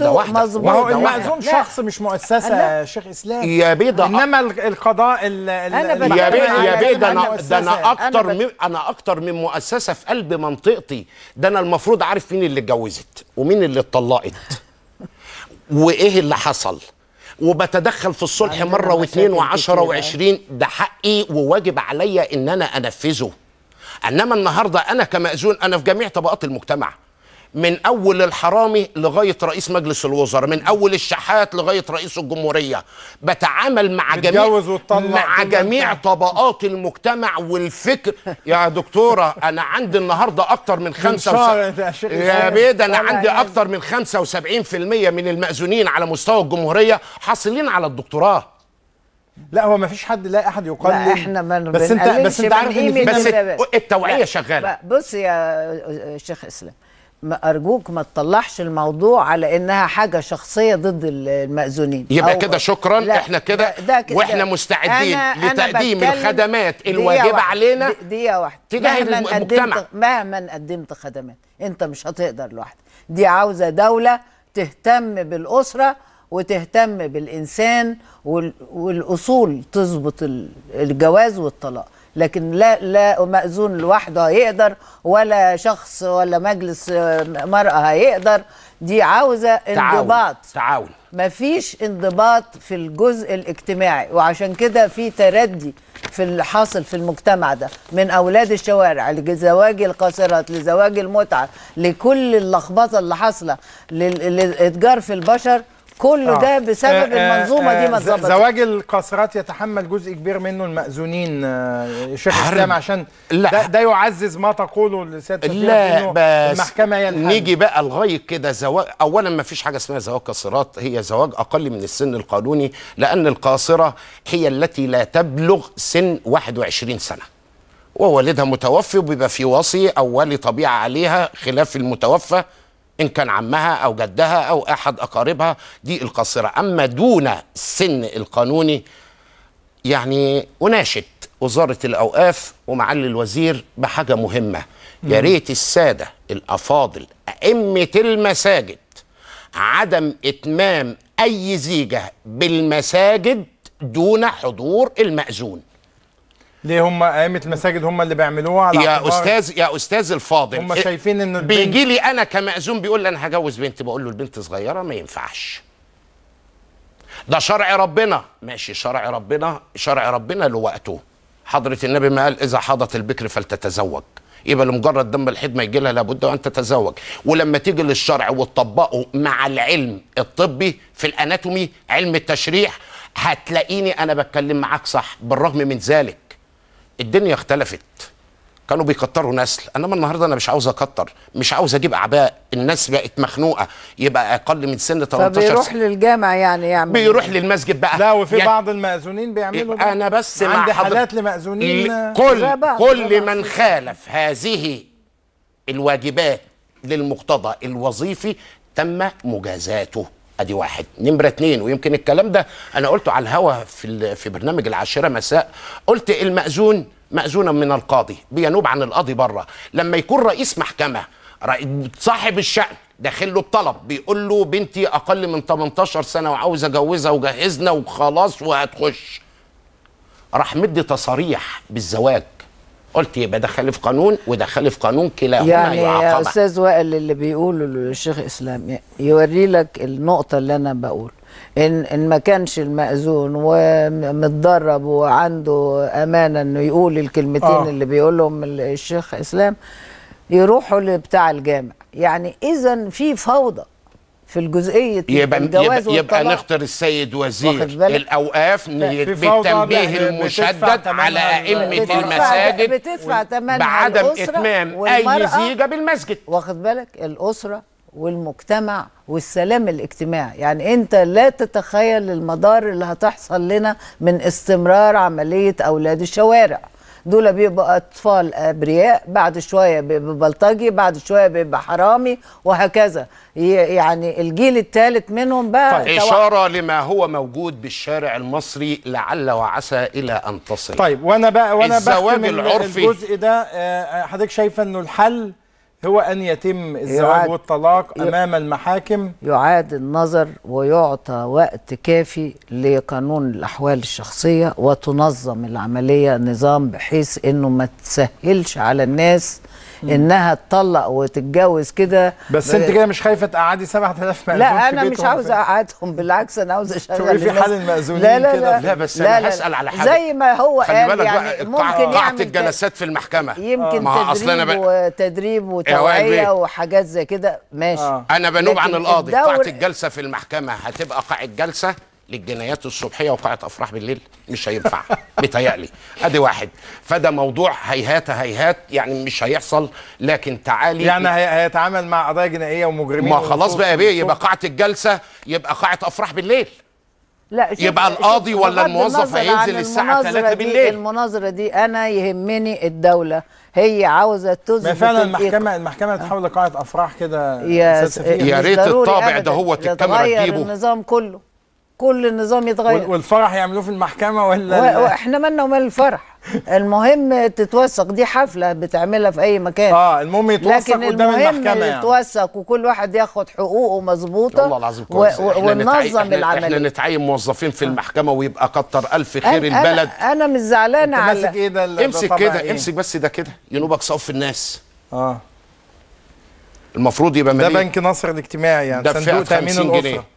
ده واحده ما هو المأذون شخص مش مؤسسه يا شيخ اسلام يا بيضه انما القضاء ال ال أنا يا بيضه يا بيضه انا ده انا اكتر أنا, انا اكتر من مؤسسه في قلب منطقتي ده انا المفروض عارف مين اللي اتجوزت ومين اللي اتطلقت وايه اللي حصل وبتدخل في الصلح مره واثنين وعشرة وعشرين ده حقي وواجب عليا ان انا انفذه انما النهارده انا كمأذون انا في جميع طبقات المجتمع من اول الحرامي لغايه رئيس مجلس الوزراء من اول الشحات لغايه رئيس الجمهوريه بتعامل مع جميع مع جميع طبقات المجتمع والفكر يا دكتوره انا عندي النهارده اكتر من 75 يا بيد انا عندي اكتر من 75% من المأذونين على مستوى الجمهوريه حاصلين على الدكتوراه لا هو ما فيش حد لا احد يقلل لا احنا ما بس انت بس انت عارف بس التوعيه شغاله بص يا شيخ اسلام ارجوك ما تطلعش الموضوع على انها حاجه شخصيه ضد المأذونين يبقى كده شكرا لا احنا كده واحنا مستعدين أنا لتقديم أنا الخدمات الواجبه علينا دقيقه واحده تجاه مهما قدمت مهما قدمت خدمات انت مش هتقدر لوحدك دي عاوزه دوله تهتم بالاسره وتهتم بالانسان والاصول تظبط الجواز والطلاق لكن لا لا مأذون لوحده هيقدر ولا شخص ولا مجلس آه، مرأة هيقدر دي عاوزة انضباط تعاون مفيش انضباط في الجزء الاجتماعي وعشان كده في تردي في الحاصل في المجتمع ده من اولاد الشوارع لزواج القاصرات لزواج المتعه لكل اللخبطه اللي حاصله للاتجار في البشر كل آه. ده بسبب آه, آه، المنظومه آه دي ما آه، اتظبطتش زواج القاصرات يتحمل جزء كبير منه المأذونين آه، شيخ الاسلام عشان لا. ده, ده يعزز ما تقوله السيد لا بس المحكمه هي الحل. نيجي بقى لغايه كده زواج اولا ما فيش حاجه اسمها زواج قاصرات هي زواج اقل من السن القانوني لان القاصره هي التي لا تبلغ سن 21 سنه ووالدها متوفي وبيبقى في وصي او ولي طبيعه عليها خلاف المتوفى إن كان عمها أو جدها أو أحد أقاربها دي القاصرة أما دون السن القانوني يعني أناشد وزارة الأوقاف ومعالي الوزير بحاجة مهمة يا ريت السادة الأفاضل أئمة المساجد عدم إتمام أي زيجة بالمساجد دون حضور المأذون ليه هم ائمه المساجد هم اللي بيعملوها على يا استاذ يا استاذ الفاضل هم شايفين انه بيجي لي انا كمأذون بيقول لي انا هجوز بنتي بقول له البنت صغيره ما ينفعش ده شرع ربنا ماشي شرع ربنا شرع ربنا لوقته حضرة النبي ما قال إذا حاضت البكر فلتتزوج يبقى لمجرد دم الحيض ما يجي لها لابد وأن تتزوج ولما تيجي للشرع وتطبقه مع العلم الطبي في الأناتومي علم التشريح هتلاقيني أنا بتكلم معاك صح بالرغم من ذلك الدنيا اختلفت كانوا بيكتروا نسل انما النهارده انا مش عاوز اكتر مش عاوز اجيب اعباء الناس بقت مخنوقه يبقى اقل من سن 18 فبيروح سنة. للجامع يعني يعمل بيروح إيه؟ للمسجد بقى لا وفي يعني بعض المأذونين بيعملوا بقى. انا بس عندي مع حالات لمأذونين كل كل من خالف هذه الواجبات للمقتضى الوظيفي تم مجازاته ادي واحد نمره اتنين ويمكن الكلام ده انا قلته على الهوا في في برنامج العاشره مساء قلت المأذون مأذونا من القاضي بينوب عن القاضي بره لما يكون رئيس محكمه صاحب الشأن داخل له بطلب بيقول له بنتي اقل من 18 سنه وعاوز اجوزها وجهزنا وخلاص وهتخش راح مدي تصاريح بالزواج قلت يبقى دخلي في قانون ودخلي في قانون كلاهما يعني يا استاذ وائل اللي بيقوله الشيخ اسلام يوري لك النقطه اللي انا بقول ان ان ما كانش المأذون ومتدرب وعنده امانه انه يقول الكلمتين آه. اللي بيقولهم الشيخ اسلام يروحوا لبتاع الجامع يعني اذا في فوضى في الجزئيه يبقى الجواز يبقى, يبقى نختار السيد وزير الاوقاف بالتنبيه المشدد على ائمه المساجد بتدفع تمن بعدم اتمام اي زيجه بالمسجد واخد بالك الاسره والمجتمع والسلام الاجتماعي يعني انت لا تتخيل المضار اللي هتحصل لنا من استمرار عمليه اولاد الشوارع دول بيبقى اطفال ابرياء بعد شويه بيبقى بلطجي بعد شويه بيبقى حرامي وهكذا يعني الجيل الثالث منهم بقى طيب. اشاره لما هو موجود بالشارع المصري لعل وعسى الى ان تصل طيب وانا بقى وانا بختم الجزء ده آه، آه، حضرتك شايفه انه الحل هو أن يتم الزواج والطلاق أمام المحاكم يعاد النظر ويعطى وقت كافي لقانون الأحوال الشخصية وتنظم العملية نظام بحيث أنه ما تسهلش على الناس انها تطلق وتتجوز كده بس ب... انت كده مش خايفه تقعدي 7000 مأذون لا انا مش عاوز اقعدهم بالعكس انا عاوز اشغل في حال المأذونين لا لا لا, لا بس لا انا هسال على حاجه زي ما هو قال يعني ممكن قاعة الجلسات في المحكمه يمكن آه. تدريب وتدريب وتدريب توعيه وحاجات زي كده ماشي آه. انا بنوب عن القاضي الدور... قاعه الجلسه في المحكمه هتبقى قاعه جلسه للجنايات الصبحيه وقاعه افراح بالليل مش هينفع بيتهيألي ادي واحد فده موضوع هيهات هيهات يعني مش هيحصل لكن تعالي يعني هيتعامل مع قضايا جنائيه ومجرمين ما خلاص بقى بيه يبقى قاعه الجلسه يبقى قاعه افراح بالليل لا يبقى القاضي ولا الموظف هينزل الساعه 3 بالليل المناظره دي انا يهمني الدوله هي عاوزه تثبت ما فعلا المحكمه المحكمه تحول لقاعه افراح كده يا, يا ريت الطابع ده هو الكاميرا تجيبه النظام كله كل النظام يتغير والفرح يعملوه في المحكمه ولا واحنا مالنا ومال الفرح المهم تتوثق دي حفله بتعملها في اي مكان اه المهم يتوثق قدام المحكمه المهم يعني. يتوثق وكل واحد ياخد حقوقه مظبوطه والله العظيم و... وننظم العمليه احنا نتعين موظفين في آه. المحكمه ويبقى كتر الف خير أنا البلد انا مش زعلانه على ماسك ايه ده امسك كده إيه؟ امسك بس ده كده ينوبك صف الناس اه المفروض يبقى مليء ده بنك نصر الاجتماعي يعني صندوق تامين الاسره